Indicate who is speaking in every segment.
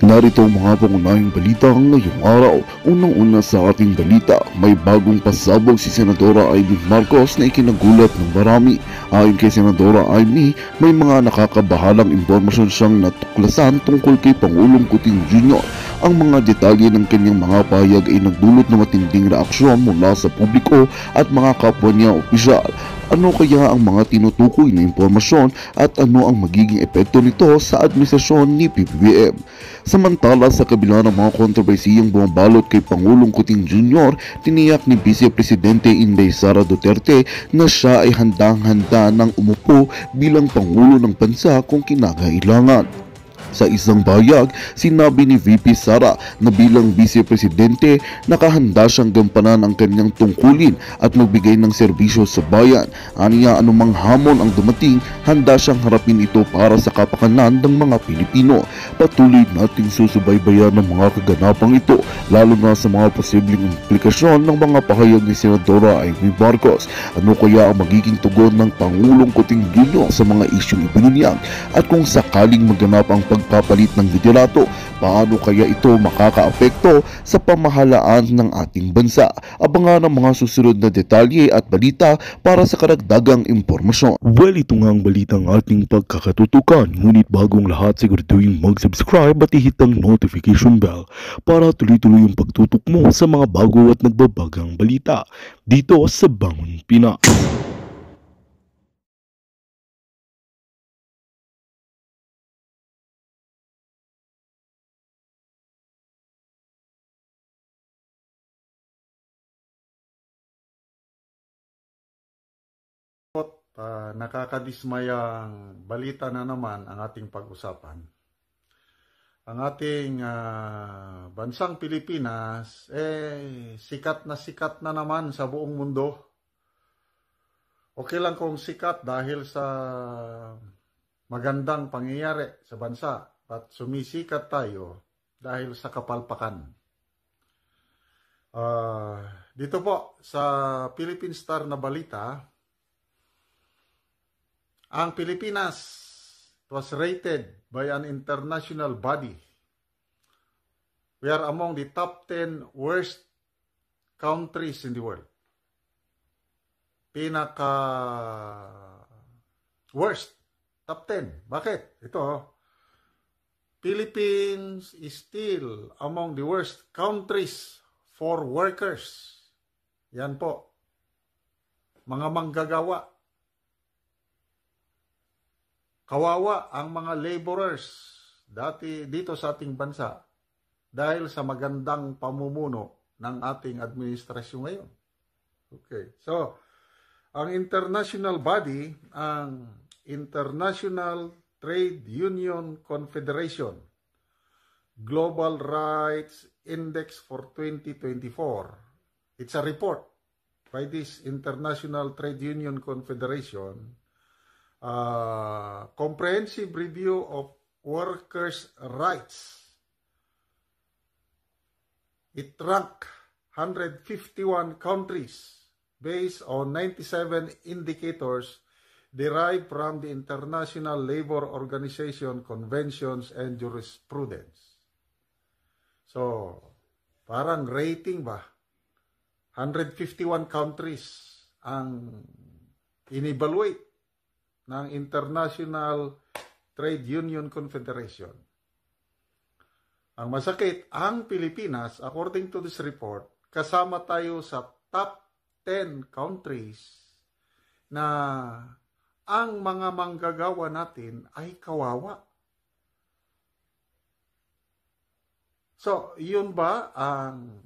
Speaker 1: Narito mga pangunahing balita ngayong araw. Unang-una sa ating balita, may bagong pasabog si Senadora Amy Marcos na ikinagulat ng marami. Ayon kay Senadora Amy, may mga nakakabahalang impormasyon siyang natuklasan tungkol kay Pangulong Kuting Jr. Ang mga detalye ng kanyang mga payag ay nagdulot ng matinding reaksyon mula sa publiko at mga kapwa niya opisyal. Ano kaya ang mga tinutukoy na impormasyon at ano ang magiging epekto nito sa administrasyon ni PBBM? Samantala sa kabila ng mga kontrobersiyang bumabalot kay Pangulong Kuting Jr., tiniyak ni Vice Presidente Inday Sara Duterte na siya ay handang-handa ng umupo bilang Pangulo ng Bansa kung kinakailangan. Sa isang bayag, sinabi ni VP Sara na bilang vice-presidente, nakahanda siyang gampanan ang kanyang tungkulin at magbigay ng serbisyo sa bayan. Aniya anumang hamon ang dumating, handa siyang harapin ito para sa kapakanan ng mga Pilipino. Patuloy nating susubaybayan ang mga kaganapang ito, lalo na sa mga posibleng implikasyon ng mga pahayag ni Senadora Amy Marcos. Ano kaya ang magiging tugon ng Pangulong Kuting Dulo sa mga isyong ibinunyan? At kung sakaling maganap ang pag pagpapalit ng bitilato, paano kaya ito makakaapekto sa pamahalaan ng ating bansa? Abangan ang mga susunod na detalye at balita para sa karagdagang impormasyon. Well, ito nga ang balitang ating pagkakatutukan. Ngunit bagong lahat siguraduhin mag-subscribe at ihit ang notification bell para tuloy-tuloy yung pagtutok mo sa mga bago at nagbabagang
Speaker 2: balita dito sa Bangon Pinas. Ah,
Speaker 3: nakakadismayang balita na naman ang ating pag-usapan. Ang ating uh, bansang Pilipinas, eh, sikat na sikat na naman sa buong mundo. Okay lang kung sikat dahil sa magandang pangyayari sa bansa at sumisikat tayo dahil sa kapalpakan. Uh, dito po sa Philippine Star na balita, ang Pilipinas was rated by an international body. We are among the top 10 worst countries in the world. Pinaka worst top 10. Bakit? Ito. Oh. Philippines is still among the worst countries for workers. Yan po. Mga manggagawa Kawawa ang mga laborers dati dito sa ating bansa dahil sa magandang pamumuno ng ating administrasyon ngayon. Okay. So, ang international body, ang International Trade Union Confederation Global Rights Index for 2024. It's a report by this International Trade Union Confederation uh, comprehensive review of workers' rights. It ranked 151 countries based on 97 indicators derived from the International Labor Organization conventions and jurisprudence. So, parang rating ba? 151 countries ang in-evaluate ng International Trade Union Confederation. Ang masakit, ang Pilipinas, according to this report, kasama tayo sa top 10 countries na ang mga manggagawa natin ay kawawa. So, yun ba ang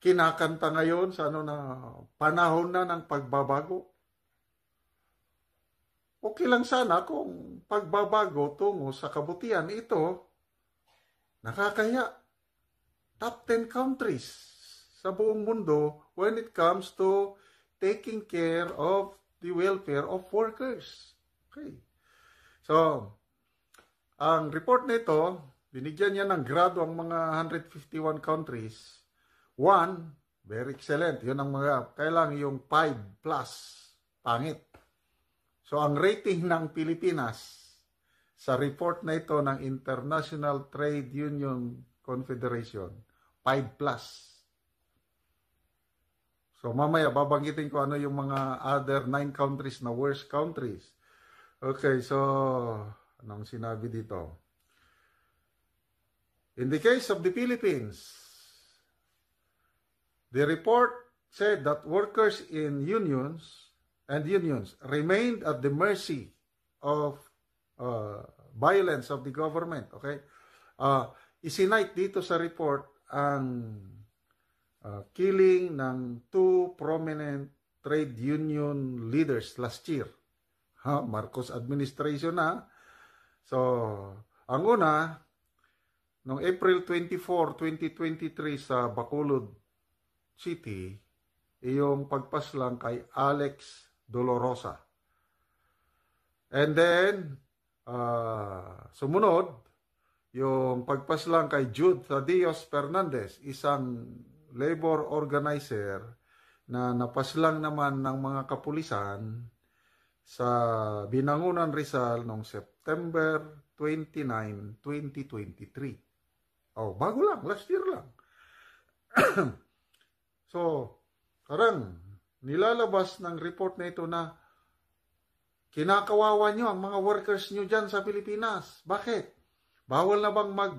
Speaker 3: kinakanta ngayon sa ano na panahon na ng pagbabago? okay lang sana kung pagbabago tungo sa kabutihan ito, nakakaya top 10 countries sa buong mundo when it comes to taking care of the welfare of workers. Okay. So, ang report nito, binigyan niya ng grado ang mga 151 countries. One, very excellent. Yun ang mga, kailang yung 5 plus, pangit. So ang rating ng Pilipinas sa report na ito ng International Trade Union Confederation, 5 plus. So mamaya babanggitin ko ano yung mga other 9 countries na worst countries. Okay, so anong sinabi dito? In the case of the Philippines, the report said that workers in unions and unions remained at the mercy of uh, violence of the government. Okay? Uh, isinight dito sa report ang uh, killing ng two prominent trade union leaders last year. Ha? Marcos administration na. So, ang una, noong April 24, 2023 sa Bacolod City, iyong pagpaslang kay Alex Dolorosa. And then, uh, sumunod, yung pagpaslang kay Jude Thaddeus Fernandez, isang labor organizer na napaslang naman ng mga kapulisan sa Binangunan Rizal noong September 29, 2023. Oh, bago lang, last year lang. so, karang nilalabas ng report na ito na kinakawawa nyo ang mga workers nyo dyan sa Pilipinas. Bakit? Bawal na bang mag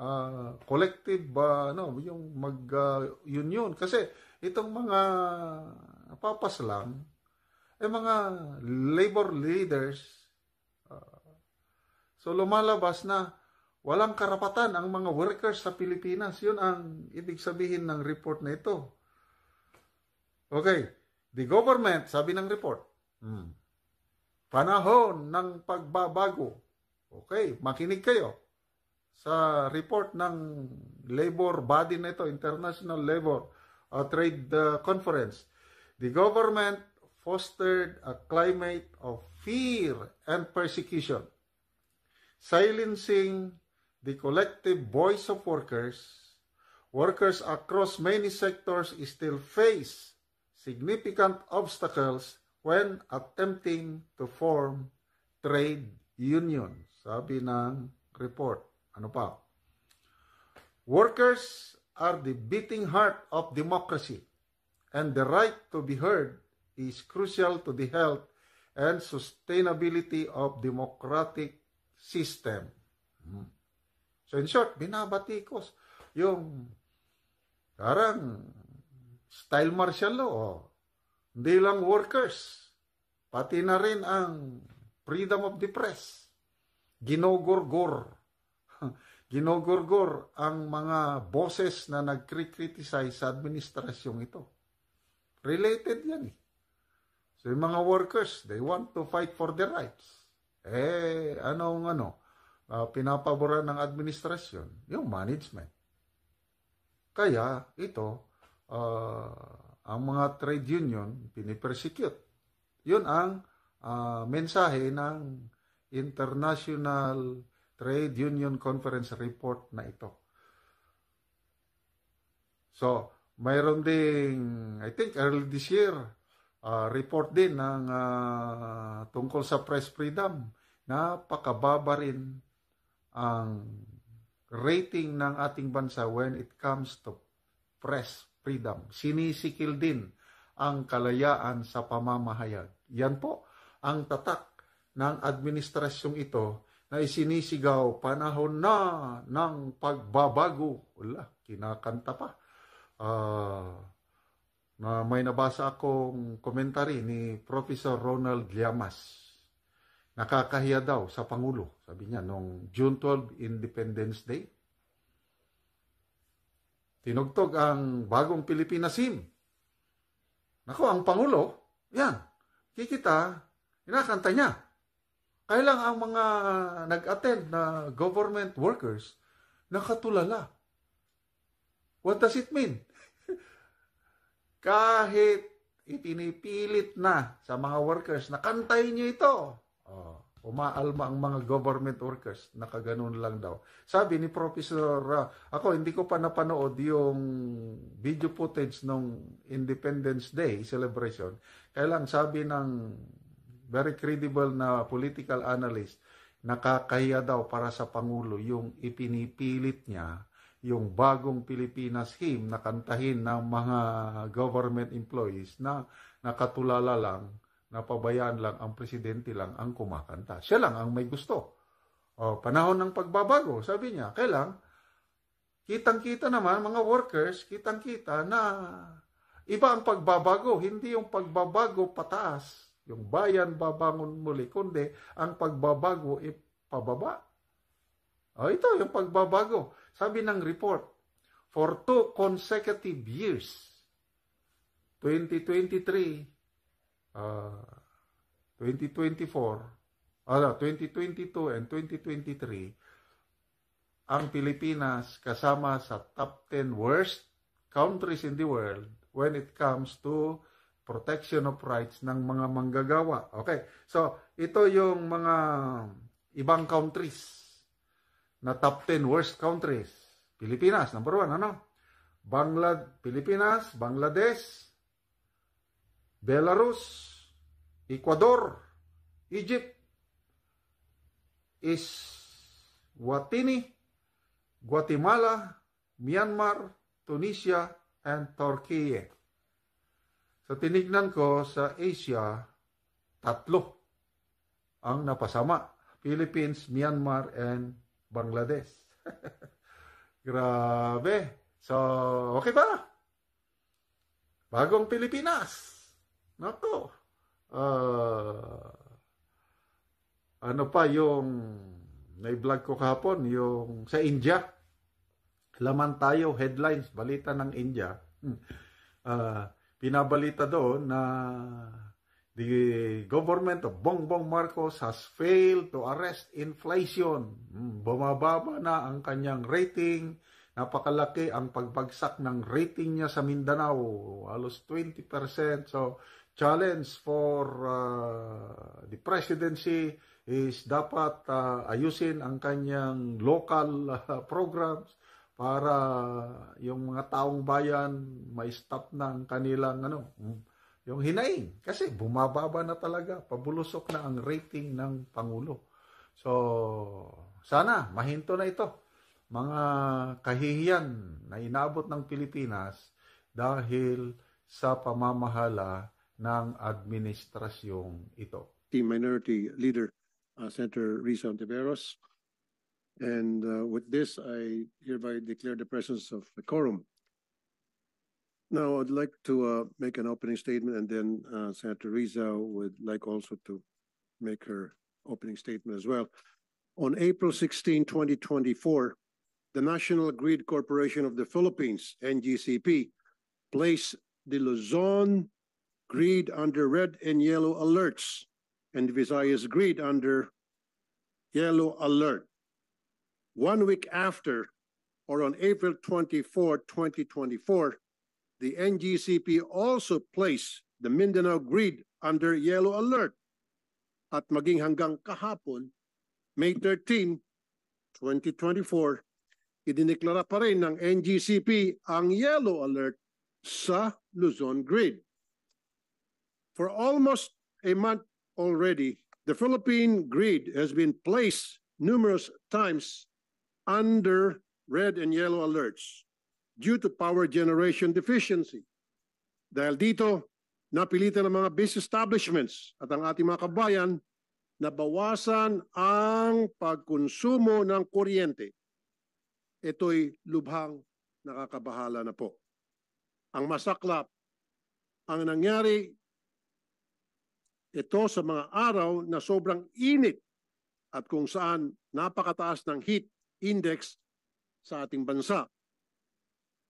Speaker 3: uh, collective uh, no yung mag uh, union kasi itong mga papas lang eh mga labor leaders uh, so lumalabas na walang karapatan ang mga workers sa Pilipinas yun ang ibig sabihin ng report na ito Okay, the government, sabi ng report, hmm, panahon ng pagbabago. Okay, makinig kayo sa report ng labor body na ito, International Labor uh, Trade uh, Conference. The government fostered a climate of fear and persecution, silencing the collective voice of workers. Workers across many sectors still face significant obstacles when attempting to form trade unions. sabi ng report. Ano pa? Workers are the beating heart of democracy and the right to be heard is crucial to the health and sustainability of democratic system. Hmm. So in short, binabatikos yung parang style martial law, oh. hindi lang workers, pati na rin ang freedom of the press. Ginogorgor. Ginogorgor ang mga bosses na nag-criticize sa administrasyong ito. Related yan eh. So yung mga workers, they want to fight for their rights. Eh, anong ano, uh, pinapaboran ng administrasyon? Yung management. Kaya ito, uh, ang mga trade union pinipersecute. Yun ang uh, mensahe ng International Trade Union Conference report na ito. So, mayroon ding, I think early this year, uh, report din ng uh, tungkol sa press freedom. Napakababa rin ang rating ng ating bansa when it comes to press freedom. Sinisikil din ang kalayaan sa pamamahayag. Yan po ang tatak ng administrasyong ito na isinisigaw panahon na ng pagbabago. Wala, kinakanta pa. Uh, na may nabasa akong commentary ni Professor Ronald Llamas. Nakakahiya daw sa Pangulo, sabi niya, noong June 12, Independence Day Tinugtog ang bagong Pilipinas SIM. Nako, ang Pangulo, yan, kikita, inakanta niya. Kaya ang mga nag-attend na government workers, nakatulala. What does it mean? Kahit ipinipilit na sa mga workers na kantayin niyo ito, oh, umaalma ang mga government workers, nakaganon lang daw. Sabi ni Professor, uh, ako hindi ko pa napanood yung video footage ng Independence Day celebration. Kaya lang sabi ng very credible na political analyst, nakakahiya daw para sa Pangulo yung ipinipilit niya yung bagong Pilipinas hymn na kantahin ng mga government employees na nakatulala lang napabayaan lang ang presidente lang ang kumakanta. Siya lang ang may gusto. O, panahon ng pagbabago, sabi niya, kailang kitang-kita naman mga workers, kitang-kita na iba ang pagbabago, hindi yung pagbabago pataas, yung bayan babangon muli, kundi ang pagbabago ipababa. pababa. O, ito yung pagbabago. Sabi ng report, for two consecutive years, 2023 uh, 2024, ano, 2022 and 2023, ang Pilipinas kasama sa top 10 worst countries in the world when it comes to protection of rights ng mga manggagawa. Okay, so ito yung mga ibang countries na top 10 worst countries. Pilipinas, number 1, ano? Bangla Pilipinas, Bangladesh, Belarus, Ecuador, Egypt, Iswatini, Guatemala, Myanmar, Tunisia, and Turkey. So tinignan ko sa Asia, tatlo ang napasama. Philippines, Myanmar, and Bangladesh. Grabe. So, okay ba? Bagong Pilipinas. Nako. Uh, ah, ano pa yung na-vlog ko kahapon, yung sa India. Laman tayo, headlines, balita ng India. Uh, pinabalita doon na The government of Bongbong Marcos has failed to arrest inflation. Hmm, bumababa na ang kanyang rating. Napakalaki ang pagbagsak ng rating niya sa Mindanao. Alos 20%. So, challenge for uh, the presidency is dapat uh, ayusin ang kanyang local uh, programs para yung mga taong bayan may stop na ang kanilang ano hmm, yung hinaing kasi bumababa na talaga pabulusok na ang rating ng pangulo so sana mahinto na ito mga kahihiyan na inabot ng Pilipinas dahil sa pamamahala ng administrasyong ito.
Speaker 4: The Minority Leader uh, Senator Risa Ontiveros. And uh, with this, I hereby declare the presence of the quorum. Now, I'd like to uh, make an opening statement, and then uh, Senator Risa would like also to make her opening statement as well. On April 16, 2024, the National Grid Corporation of the Philippines, NGCP, placed the Luzon grid under red and yellow alerts and Visayas grid under yellow alert. One week after, or on April 24, 2024, the NGCP also placed the Mindanao grid under yellow alert at maging hanggang kahapon, May 13, 2024, idineklara pa rin ng NGCP ang yellow alert sa Luzon grid. For almost a month already, the Philippine grid has been placed numerous times under red and yellow alerts due to power generation deficiency. Dahil dito, napilitan ng mga business establishments at ang ating mga kabayan na bawasan ang pagkonsumo ng kuryente. Ito'y lubhang nakakabahala na po. Ang masaklap, ang nangyari ito sa mga araw na sobrang init at kung saan napakataas ng heat index sa ating bansa.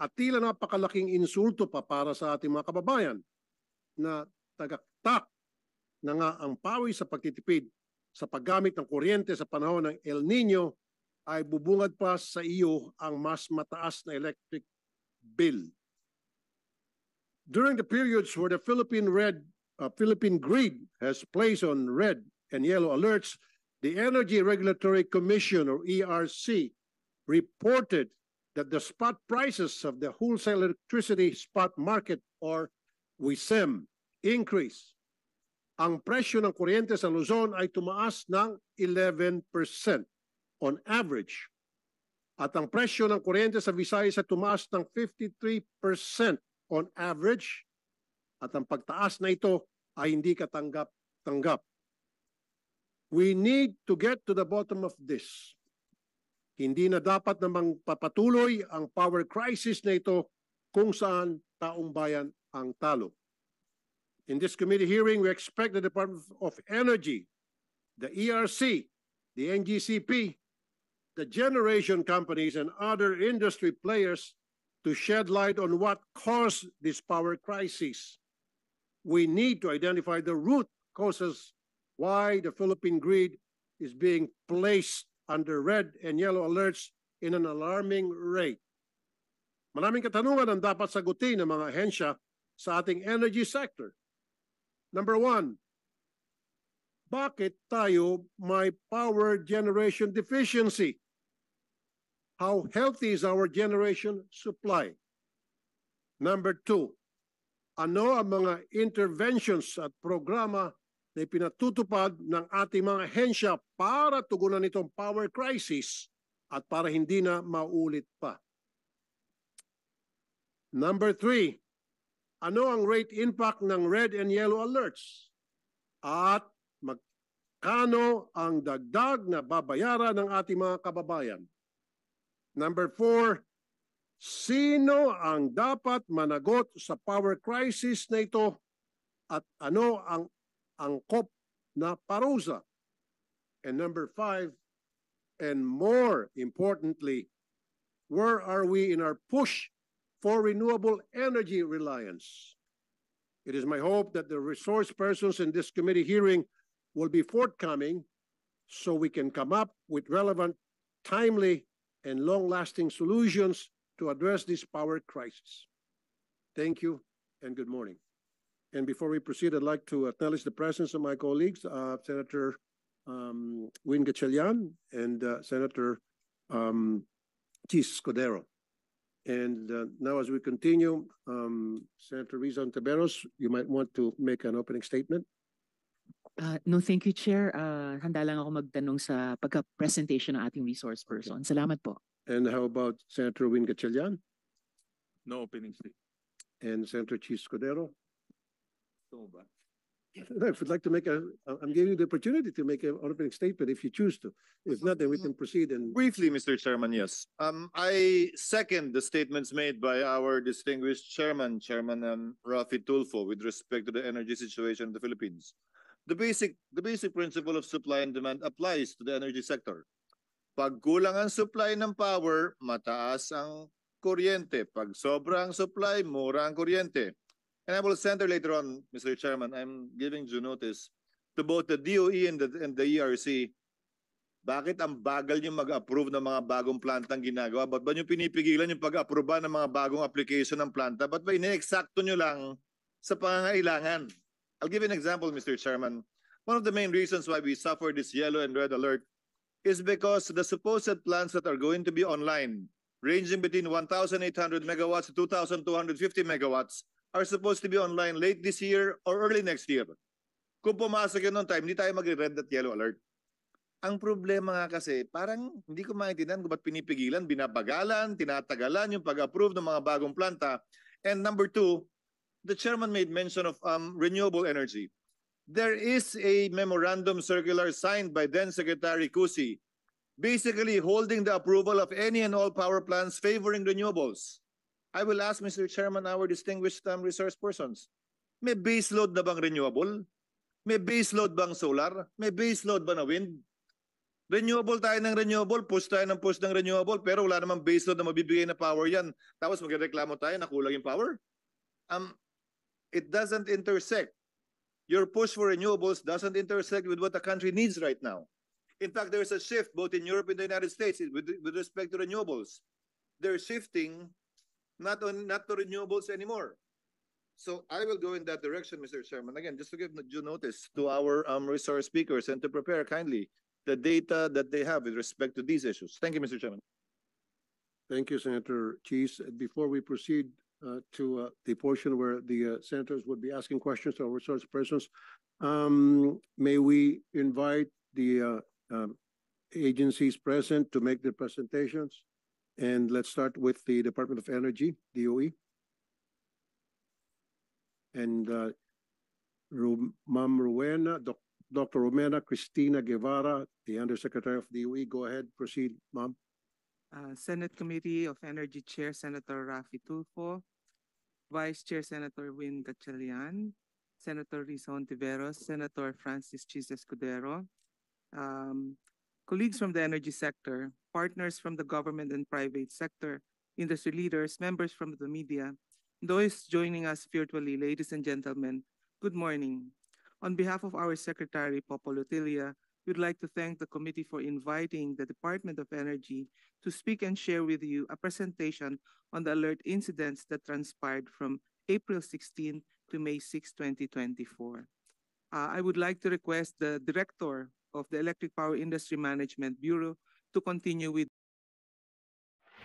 Speaker 4: At tila napakalaking insulto pa para sa ating mga kababayan na tagaktak na nga ang pawi sa pagtitipid sa paggamit ng kuryente sa panahon ng El Nino ay bubungad pa sa iyo ang mas mataas na electric bill. During the periods where the Philippine Red uh, Philippine Grid has placed on red and yellow alerts, the Energy Regulatory Commission or ERC reported that the spot prices of the wholesale electricity spot market or WISEM increase. Ang presyo ng kuryente sa Luzon ay tumaas ng 11% on average. At ang presyo ng kuryente sa Visayas ay tumaas ng 53% on average at ang pagtaas na ito ay hindi katanggap-tanggap. We need to get to the bottom of this. Hindi na dapat namang papatuloy ang power crisis na ito kung saan taong bayan ang talo. In this committee hearing, we expect the Department of Energy, the ERC, the NGCP, the generation companies, and other industry players to shed light on what caused this power crisis we need to identify the root causes why the Philippine grid is being placed under red and yellow alerts in an alarming rate. Maraming katanungan ang dapat sagutin ng mga ahensya sa ating energy sector. Number one, bakit tayo may power generation deficiency? How healthy is our generation supply? Number two, ano ang mga interventions at programa na ipinatutupad ng ating mga ahensya para tugunan itong power crisis at para hindi na maulit pa. Number three, ano ang rate impact ng red and yellow alerts? At magkano ang dagdag na babayaran ng ating mga kababayan? Number four, Sino ang dapat managot sa power crisis na ito at ano ang angkop na parusa? And number five, and more importantly, where are we in our push for renewable energy reliance? It is my hope that the resource persons in this committee hearing will be forthcoming so we can come up with relevant, timely, and long-lasting solutions to address this power crisis. Thank you and good morning. And before we proceed, I'd like to acknowledge the presence of my colleagues, uh, Senator um, Win Gachelian and uh, Senator um, Tis Scodero. And uh, now, as we continue, um, Senator Rizan Taberos, you might want to make an opening statement.
Speaker 2: Uh, no, thank you, Chair. Uh, handa lang ako magtanong sa pagka-presentation ng ating resource person. Okay. Salamat po.
Speaker 4: And how about Senator Win Gatchalian No opening statement. and Senator Chief Scudero? So, but If you'd like to make a, I'm giving you the opportunity to make an opening statement if you choose to. If not, then we can proceed and
Speaker 2: Briefly, Mr. Chairman, yes. Um, I second the statements made by our distinguished chairman, Chairman um, Rafi Tulfo, with respect to the energy situation in the Philippines. The basic, the basic principle of supply and demand applies to the energy sector. Pag ang supply ng power, mataas ang kuryente. Pag sobra ang supply, mura ang kuryente. And I will center later on, Mr. Chairman, I'm giving you notice to both the DOE and the, and the ERC. Bakit ang bagal yung mag-approve ng mga bagong plantang ginagawa? Ba't ba nyo pinipigilan yung pag approve ng mga bagong application ng planta? Ba't ba ine-exacto nyo lang sa pangangailangan? I'll give an example, Mr. Chairman. One of the main reasons why we suffer this yellow and red alert is because the supposed plants that are going to be online, ranging between 1,800 megawatts to 2,250 megawatts, are supposed to be online late this year or early next year. Kung pumasok yun noong time, hindi tayo mag-red at yellow alert. Ang problema nga kasi, parang hindi ko maintindihan kung ba't pinipigilan, binabagalan, tinatagalan yung pag-approve ng mga bagong planta. And number two, the chairman made mention of um, renewable energy there is a memorandum circular signed by then Secretary Cusi, basically holding the approval of any and all power plants favoring renewables. I will ask Mr. Chairman, our distinguished um, resource persons, may baseload na bang renewable? May baseload bang solar? May baseload ba na wind? Renewable tayo ng renewable, push tayo ng push ng renewable, pero wala namang baseload na mabibigay na power yan. Tapos magreklamo tayo na kulang yung power? Um, it doesn't intersect your push for renewables doesn't intersect with what the country needs right now. In fact, there's a shift both in Europe and the United States with, with respect to renewables. They're shifting not on not to renewables anymore. So I will go in that direction, Mr. Chairman. Again, just to give due notice to our um, resource speakers and to prepare kindly the data that they have with respect to these issues. Thank you, Mr. Chairman.
Speaker 4: Thank you, Senator Cheese. Before we proceed, uh, to uh, the portion where the uh, senators would be asking questions to our resource persons. Um, may we invite the uh, um, agencies present to make their presentations? And let's start with the Department of Energy, DOE. And uh, Mam Dr. Romena Cristina Guevara, the Undersecretary of DOE, Go ahead, proceed, Ma'am.
Speaker 2: Uh, Senate Committee of Energy Chair Senator Rafi Vice Chair Senator Win Gatchalian, Senator Risa Ontiveros, Senator Francis Jesus Cudero, um, colleagues from the energy sector, partners from the government and private sector, industry leaders, members from the media, those joining us virtually, ladies and gentlemen, good morning. On behalf of our Secretary, Popolotilia we'd like to thank the committee for inviting the Department of Energy to speak and share with you a presentation on the alert incidents that transpired from April 16 to May 6, 2024. Uh, I would like to request the Director of the Electric Power Industry Management Bureau to continue with